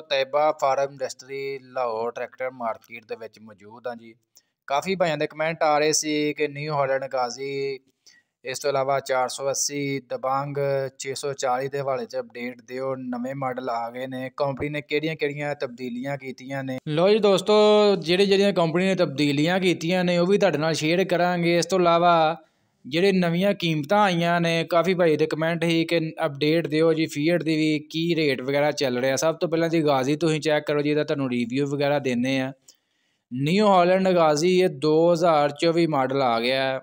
ਵੱਲੋਂ Taiba farm industry Lahore tractor market ਦੇ ਵਿੱਚ ਮੌਜੂਦ ਆ ਜੀ ਕਾਫੀ ਭਾਈਆਂ ਦੇ ਕਮੈਂਟ ਆ ਰਹੇ ਸੀ ਕਿ ਨਿਊ ਹਾਲੈਂਡ ਗਾਜ਼ੀ ਇਸ ਤੋਂ ਇਲਾਵਾ 480 ਦਬੰਗ 640 ਦੇ ਵਾਲੇ 'ਚ ਅਪਡੇਟ ਦਿਓ ਨਵੇਂ ਮਾਡਲ ਆ ਗਏ ਨੇ ਕੰਪਨੀ ਨੇ ਕਿਹੜੀਆਂ-ਕਿਹੜੀਆਂ ਤਬਦੀਲੀਆਂ ਕੀਤੀਆਂ ਨੇ ਲੋ ਜੀ ਦੋਸਤੋ ਜਿਹੜੇ ਜਿਹੜੀਆਂ ਕੰਪਨੀ ਨੇ ਤਬਦੀਲੀਆਂ ਕੀਤੀਆਂ ਨੇ ਉਹ ਵੀ ਤੁਹਾਡੇ ਨਾਲ ਸ਼ੇਅਰ ਕਰਾਂਗੇ ਇਸ ਤੋਂ ਇਲਾਵਾ ਜਿਹੜੇ ਨਵੀਆਂ ਕੀਮਤਾਂ ਆਈਆਂ ਨੇ ਕਾਫੀ ਭਾਈ ਦੇ ਕਮੈਂਟ ਹੀ ਕਿ ਅਪਡੇਟ ਦਿਓ ਜੀ ਫੀਅਰ ਦੀ ਵੀ ਕੀ ਰੇਟ ਵਗੈਰਾ ਚੱਲ ਰਿਹਾ ਸਭ ਤੋਂ ਪਹਿਲਾਂ ਜੀ ਗਾਜ਼ੀ ਤੁਸੀਂ ਚੈੱਕ ਕਰੋ ਜੀ ਇਹਦਾ ਤੁਹਾਨੂੰ ਰਿਵਿਊ ਵਗੈਰਾ ਦਿੰਨੇ ਆ ਨਿਊ ਹਾਲੈਂਡ ਗਾਜ਼ੀ ਇਹ 2024 ਮਾਡਲ ਆ ਗਿਆ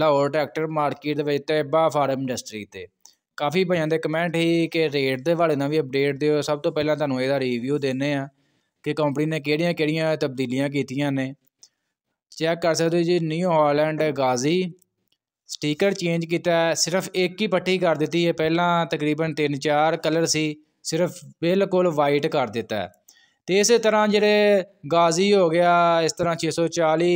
ਲਾਹੌਰ ਟਰੈਕਟਰ ਮਾਰਕੀਟ ਦੇ ਵਿੱਚ ਬਾ ਫਾਰਮ ਇੰਡਸਟਰੀ ਤੇ ਕਾਫੀ ਭਾਈਆਂ ਦੇ ਕਮੈਂਟ ਹੀ ਕਿ ਰੇਟ ਦੇ ਬਾਰੇ ਨਾਲ ਵੀ ਅਪਡੇਟ ਦਿਓ ਸਭ ਤੋਂ ਪਹਿਲਾਂ ਤੁਹਾਨੂੰ ਇਹਦਾ ਰਿਵਿਊ ਦਿੰਨੇ ਆ ਕਿ ਕੰਪਨੀ ਨੇ ਕਿਹੜੀਆਂ-ਕਿਹੜੀਆਂ ਤਬਦੀਲੀਆਂ ਕੀਤੀਆਂ ਨੇ ਚੈੱਕ ਕਰ ਸਕਦੇ ਹੋ ਜੀ New Holland Ghazi sticker change ਕੀਤਾ ਸਿਰਫ ਇੱਕ ਹੀ ਪੱਟੀ ਕਰ ਦਿੱਤੀ ਹੈ ਪਹਿਲਾਂ ਤਕਰੀਬਨ 3-4 ਕਲਰ ਸੀ ਸਿਰਫ ਬਿਲਕੁਲ ਵਾਈਟ ਕਰ ਦਿੱਤਾ ਤੇ ਇਸੇ ਤਰ੍ਹਾਂ ਜਿਹੜੇ ਗਾਜ਼ੀ ਹੋ ਗਿਆ ਇਸ ਤਰ੍ਹਾਂ 640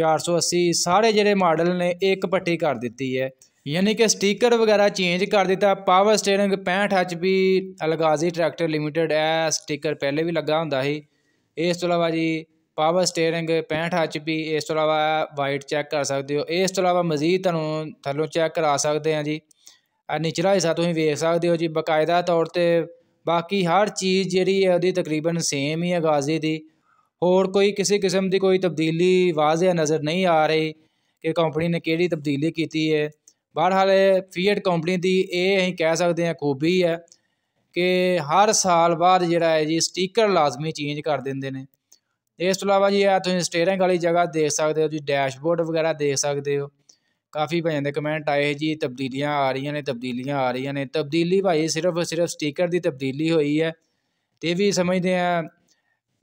480 ਸਾਰੇ ਜਿਹੜੇ ਮਾਡਲ ਨੇ ਇੱਕ ਪੱਟੀ ਕਰ ਦਿੱਤੀ ਹੈ ਯਾਨੀ ਕਿ ਸਟicker ਵਗੈਰਾ ਚੇਂਜ ਕਰ ਦਿੱਤਾ power steering 65 HP Alghazi tractor limited ਐ ਸਟicker ਪਹਿਲੇ ਵੀ ਲੱਗਾ ਹੁੰਦਾ ਸੀ ਇਸ ਤੋਂ ਇਲਾਵਾ ਜੀ ਪਾਵਰ ਸਟੀering 65 HP ਇਸ ਤੋਂ ਇਲਾਵਾ ਵਾਈਟ ਚੈੱਕ ਕਰ ਸਕਦੇ ਹੋ ਇਸ ਤੋਂ ਇਲਾਵਾ ਮਜ਼ੀਦ ਤੁਹਾਨੂੰ ਥੱਲੋਂ ਚੈੱਕ ਕਰਾ ਸਕਦੇ ਆ ਜੀ ਨਿਚਲਾ ਹਿੱਸਾ ਤੁਸੀਂ ਵੇਖ ਸਕਦੇ ਹੋ ਜੀ ਬਕਾਇਦਾ ਤੌਰ ਤੇ ਬਾਕੀ ਹਰ ਚੀਜ਼ ਜਿਹੜੀ ਹੈ ਉਹਦੀ ਤਕਰੀਬਨ ਸੇਮ ਹੀ ਹੈ ਗਾਜ਼ੀ ਦੀ ਹੋਰ ਕੋਈ ਕਿਸੇ ਕਿਸਮ ਦੀ ਕੋਈ ਤਬਦੀਲੀ ਵਾਜ਼ਿਆ ਨਜ਼ਰ ਨਹੀਂ ਆ ਰਹੀ ਕਿ ਕੰਪਨੀ ਨੇ ਕਿਹੜੀ ਤਬਦੀਲੀ ਕੀਤੀ ਹੈ ਬਹਰਹਾਲ ਫੀਐਟ ਕੰਪਨੀ ਦੀ ਇਹ ਅਸੀਂ ਕਹਿ ਸਕਦੇ ਹਾਂ ਖੂਬੀ ਹੈ ਕਿ ਹਰ ਸਾਲ ਬਾਅਦ ਜਿਹੜਾ ਹੈ ਜੀ ਸਟicker ਲਾਜ਼ਮੀ ਚੇਂਜ ਕਰ ਦਿੰਦੇ ਨੇ ਇਸ ਤੋਂ ਇਲਾਵਾ ਜੀ ਆ ਤੁਸੀਂ ਸਟੀਅਰਿੰਗ ਵਾਲੀ ਜਗ੍ਹਾ ਦੇਖ ਸਕਦੇ ਹੋ ਜੀ ਡੈਸ਼ਬੋਰਡ ਵਗੈਰਾ ਦੇਖ ਸਕਦੇ ਹੋ ਕਾਫੀ ਭਾਈਆਂ ਦੇ ਕਮੈਂਟ ਆਏ ਜੀ ਤਬਦੀਲੀਆਂ ਆ ਰਹੀਆਂ ਨੇ ਤਬਦੀਲੀਆਂ ਆ ਰਹੀਆਂ ਨੇ ਤਬਦੀਲੀ ਭਾਈ ਸਿਰਫ ਸਿਰਫ ਸਟicker ਦੀ ਤਬਦੀਲੀ ਹੋਈ ਹੈ ਤੇ ਵੀ ਸਮਝਦੇ ਆ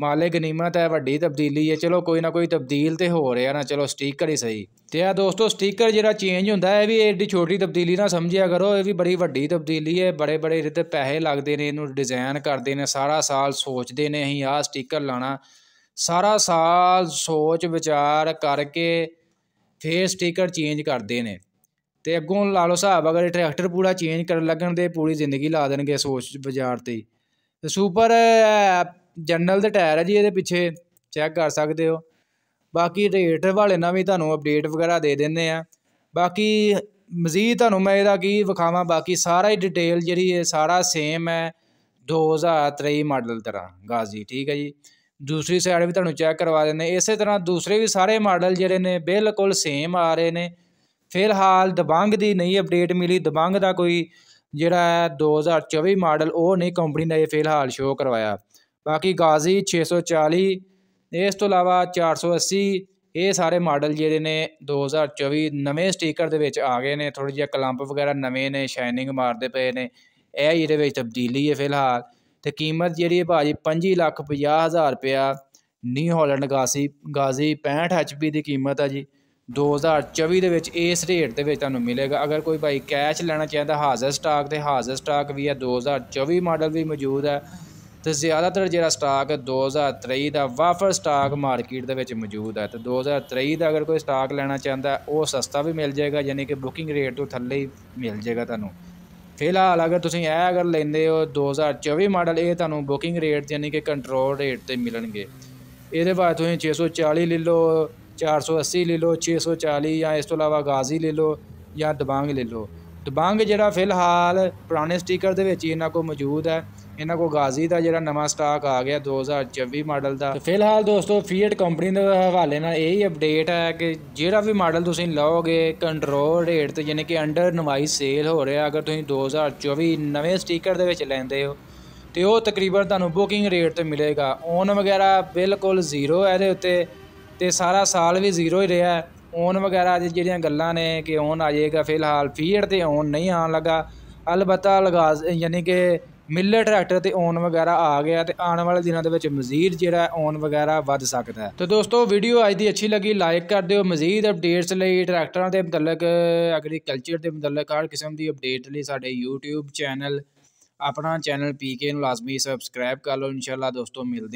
ਮਾਲੇ ਗਨੀਮਤ ਹੈ ਵੱਡੀ ਤਬਦੀਲੀ ਹੈ ਚਲੋ ਕੋਈ ਨਾ ਕੋਈ ਤਬਦੀਲ ਤੇ ਹੋ ਰਿਹਾ ਨਾ ਚਲੋ ਸਟicker ਹੀ ਸਹੀ ਤੇ ਆ ਦੋਸਤੋ ਸਟicker ਜਿਹੜਾ ਚੇਂਜ ਹੁੰਦਾ ਹੈ ਵੀ ਏਡੀ ਛੋਟੀ ਤਬਦੀਲੀ ਨਾ ਸਮਝਿਆ ਕਰੋ ਇਹ ਵੀ ਬੜੀ ਵੱਡੀ ਤਬਦੀਲੀ ਹੈ ਬੜੇ ਬੜੇ ਇਹਦੇ ਪੈਸੇ ਲੱਗਦੇ ਨੇ ਇਹਨੂੰ ਡਿਜ਼ਾਈਨ ਕਰਦੇ ਨੇ ਸਾਰਾ ਸਾਲ ਸੋਚਦੇ ਨੇ ਅਸੀਂ ਆਹ ਸਟicker ਲਾਣਾ ਸਾਰਾ ਸਾਲ ਸੋਚ ਵਿਚਾਰ ਕਰਕੇ ਫੇਰ ਸਟicker ਚੇਂਜ ਕਰਦੇ ਨੇ ਤੇ ਅੱਗੋਂ ਲਾ ਲੋ ਹਿਸਾਬ ਅਗਰ ਟਰੈਕਟਰ ਪੂਰਾ ਚੇਂਜ ਕਰਨ ਲੱਗਣ ਦੇ ਪੂਰੀ ਜ਼ਿੰਦਗੀ ਲਾ ਦੇਣਗੇ ਸੋਚ ਵਿਚਾਰ ਤੇ ਤੇ ਸੁਪਰ ਜਨਰਲ ਦੇ ਟਾਇਰ ਹੈ ਜੀ ਇਹਦੇ ਪਿੱਛੇ ਚੈੱਕ ਕਰ ਸਕਦੇ ਹੋ ਬਾਕੀ ਰੇਟ ਵਾਲੇ ਨਾਲ ਵੀ ਤੁਹਾਨੂੰ ਅਪਡੇਟ ਵਗੈਰਾ ਦੇ ਦਿੰਦੇ ਆ ਬਾਕੀ ਮਜ਼ੀਦ ਤੁਹਾਨੂੰ ਮੈਂ ਇਹਦਾ ਕੀ ਵਿਖਾਵਾਂ ਬਾਕੀ ਸਾਰਾ ਹੀ ਡਿਟੇਲ ਜਿਹੜੀ ਹੈ ਸਾਰਾ ਸੇਮ ਹੈ 2023 ਮਾਡਲ ਤਰ੍ਹਾਂ ਗਾਜ਼ੀ ਠੀਕ ਹੈ ਜੀ ਦੂਸਰੀ ਸਾਈਡ ਵੀ ਤੁਹਾਨੂੰ ਚੈੱਕ ਕਰਵਾ ਦਿੰਦੇ ਇਸੇ ਤਰ੍ਹਾਂ ਦੂਸਰੇ ਵੀ ਸਾਰੇ ਮਾਡਲ ਜਿਹੜੇ ਨੇ ਬਿਲਕੁਲ ਸੇਮ ਆ ਰਹੇ ਨੇ ਫਿਲਹਾਲ ਦਬੰਗ ਦੀ ਨਹੀਂ ਅਪਡੇਟ ਮਿਲੀ ਦਬੰਗ ਦਾ ਕੋਈ ਜਿਹੜਾ 2024 ਮਾਡਲ ਉਹ ਨਹੀਂ ਕੰਪਨੀ ਨੇ ਫਿਲਹਾਲ ਸ਼ੋਅ ਕਰਵਾਇਆ ਬਾਕੀ ਗਾਜ਼ੀ 640 ਇਸ ਤੋਂ ਇਲਾਵਾ 480 ਇਹ ਸਾਰੇ ਮਾਡਲ ਜਿਹੜੇ ਨੇ 2024 ਨਵੇਂ ਸਟicker ਦੇ ਵਿੱਚ ਆ ਗਏ ਨੇ ਥੋੜੀ ਜਿਹਾ ਕਲੰਪ ਵਗੈਰਾ ਨਵੇਂ ਨੇ ਸ਼ਾਈਨਿੰਗ ਮਾਰਦੇ ਪਏ ਨੇ ਇਹ ਇਹਦੇ ਵਿੱਚ ਤਬਦੀਲੀ ਹੈ ਫਿਲਹਾਲ ਤੇ ਕੀਮਤ ਜਿਹੜੀ ਹੈ ਭਾਜੀ 25 ਲੱਖ 50 ਹਜ਼ਾਰ ਰੁਪਇਆ ਨਿਊ ਹਾਲੈਂਡ ਗਾਸੀ ਗਾਜ਼ੀ 65 ਐਚਪੀ ਦੀ ਕੀਮਤ ਹੈ ਜੀ 2024 ਦੇ ਵਿੱਚ ਇਸ ਰੇਟ ਦੇ ਵਿੱਚ ਤੁਹਾਨੂੰ ਮਿਲੇਗਾ ਅਗਰ ਕੋਈ ਭਾਈ ਕੈਸ਼ ਲੈਣਾ ਚਾਹੁੰਦਾ ਹਾਜ਼ਰ ਸਟਾਕ ਤੇ ਹਾਜ਼ਰ ਸਟਾਕ ਵੀ ਹੈ 2024 ਮਾਡਲ ਵੀ ਮੌਜੂਦ ਹੈ ਤੇ ਜ਼ਿਆਦਾਤਰ ਜਿਹੜਾ ਸਟਾਕ 2023 ਦਾ ਵਾਫਰ ਸਟਾਕ ਮਾਰਕੀਟ ਦੇ ਵਿੱਚ ਮੌਜੂਦ ਹੈ ਤੇ 2023 ਦਾ ਅਗਰ ਕੋਈ ਸਟਾਕ ਲੈਣਾ ਚਾਹੁੰਦਾ ਉਹ ਸਸਤਾ ਵੀ ਮਿਲ ਜਾਏਗਾ ਯਾਨੀ ਕਿ ਬੁਕਿੰਗ ਰੇਟ ਤੋਂ ਥੱਲੇ ਹੀ ਮਿਲ ਜਾਏਗਾ ਤੁਹਾਨੂੰ ਫਿਲਹਾਲ ਅਗਰ ਤੁਸੀਂ ਇਹ ਅਗਰ ਲੈਂਦੇ ਹੋ 2024 ਮਾਡਲ ਇਹ ਤੁਹਾਨੂੰ ਬੁਕਿੰਗ ਰੇਟ ਯਾਨੀ ਕਿ ਕੰਟਰੋਲ ਰੇਟ ਤੇ ਮਿਲਣਗੇ ਇਹਦੇ ਬਾਅਦ ਤੁਸੀਂ 640 ਲੈ ਲਓ 480 ਲੈ ਲਓ 640 ਜਾਂ ਇਸ ਤੋਂ ਇਲਾਵਾ ਗਾਜ਼ੀ ਲੈ ਲਓ ਜਾਂ ਦਬਾਂਗ ਲੈ ਲਓ ਦਬਾਂਗ ਜਿਹੜਾ ਫਿਲਹਾਲ ਪੁਰਾਣੇ ਸਟicker ਦੇ ਵਿੱਚ ਇਹਨਾਂ ਕੋਲ ਮੌਜੂਦ ਹੈ ਇਹਨਾਂ ਕੋ ਗਾਜ਼ੀ ਦਾ ਜਿਹੜਾ ਨਵਾਂ ਸਟਾਕ ਆ ਗਿਆ 2024 ਮਾਡਲ ਦਾ ਤੇ ਫਿਲਹਾਲ ਦੋਸਤੋ ਫੀਟ ਕੰਪਨੀ ਦੇ ਹਵਾਲੇ ਨਾਲ ਇਹੀ ਅਪਡੇਟ ਹੈ ਕਿ ਜਿਹੜਾ ਵੀ ਮਾਡਲ ਤੁਸੀਂ ਲਓਗੇ ਕੰਟਰੋਲ ਰੇਟ ਤੇ ਯਾਨੀ ਕਿ ਅੰਡਰ ਨਵਾਈਸ ਸੇਲ ਹੋ ਰਿਹਾ ਅਗਰ ਤੁਸੀਂ 2024 ਨਵੇਂ ਸਟicker ਦੇ ਵਿੱਚ ਲੈਂਦੇ ਹੋ ਤੇ ਉਹ ਤਕਰੀਬਨ ਤੁਹਾਨੂੰ ਬੁਕਿੰਗ ਰੇਟ ਤੇ ਮਿਲੇਗਾ ਔਨ ਵਗੈਰਾ ਬਿਲਕੁਲ ਜ਼ੀਰੋ ਹੈ ਇਹਦੇ ਉੱਤੇ ਤੇ ਸਾਰਾ ਸਾਲ ਵੀ ਜ਼ੀਰੋ ਹੀ ਰਿਹਾ ਔਨ ਵਗੈਰਾ ਦੀ ਜਿਹੜੀਆਂ ਗੱਲਾਂ ਨੇ ਕਿ ਔਨ ਆ ਜਾਏਗਾ ਫਿਲਹਾਲ ਫੀਡ ਤੇ ਔਨ ਨਹੀਂ ਆਉਣ ਲੱਗਾ ਅਲਬਤਾ ਲਗਾ ਯਾਨੀ ਕਿ ਮਿੱਲੇ ਟਰੈਕਟਰ ਤੇ ਔਨ ਵਗੈਰਾ ਆ ਗਿਆ ਤੇ ਆਉਣ ਵਾਲੇ ਦਿਨਾਂ ਦੇ ਵਿੱਚ ਮਜ਼ੀਦ ਜਿਹੜਾ ਔਨ ਵਗੈਰਾ ਵੱਧ ਸਕਦਾ ਹੈ ਤੇ ਦੋਸਤੋ ਵੀਡੀਓ ਅੱਜ ਦੀ ਅੱਛੀ ਲੱਗੀ ਲਾਈਕ ਕਰ ਦਿਓ ਮਜ਼ੀਦ ਅਪਡੇਟਸ ਲਈ ਟਰੈਕਟਰਾਂ ਦੇ ਮੁਤਲਕ ਐਗਰੀਕਲਚਰ ਦੇ ਮੁਤਲਕ ਹਰ ਕਿਸਮ ਦੀ ਅਪਡੇਟ ਲਈ ਸਾਡੇ YouTube ਚੈਨਲ ਆਪਣਾ ਚੈਨਲ PK ਨੂੰ ਲਾਜ਼ਮੀ ਸਬਸਕ੍ਰਾਈਬ ਕਰ ਲਓ ਇਨਸ਼ਾਅੱਲਾ ਦੋਸਤੋ ਮਿਲਦੇ ਹਾਂ